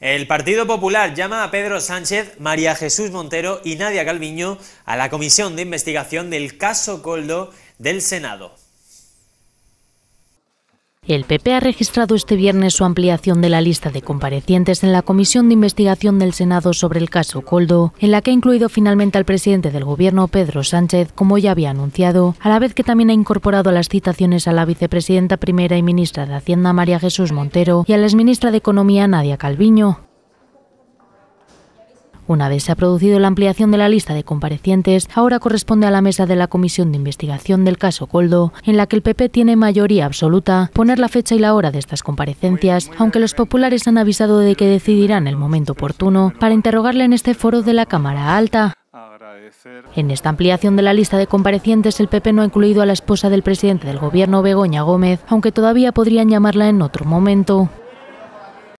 El Partido Popular llama a Pedro Sánchez, María Jesús Montero y Nadia Calviño a la Comisión de Investigación del Caso Coldo del Senado. El PP ha registrado este viernes su ampliación de la lista de comparecientes en la Comisión de Investigación del Senado sobre el caso Coldo, en la que ha incluido finalmente al presidente del Gobierno, Pedro Sánchez, como ya había anunciado, a la vez que también ha incorporado las citaciones a la vicepresidenta primera y ministra de Hacienda, María Jesús Montero, y a la exministra de Economía, Nadia Calviño. Una vez se ha producido la ampliación de la lista de comparecientes, ahora corresponde a la mesa de la Comisión de Investigación del caso Coldo, en la que el PP tiene mayoría absoluta, poner la fecha y la hora de estas comparecencias, aunque los populares han avisado de que decidirán el momento oportuno para interrogarle en este foro de la Cámara Alta. En esta ampliación de la lista de comparecientes, el PP no ha incluido a la esposa del presidente del gobierno, Begoña Gómez, aunque todavía podrían llamarla en otro momento.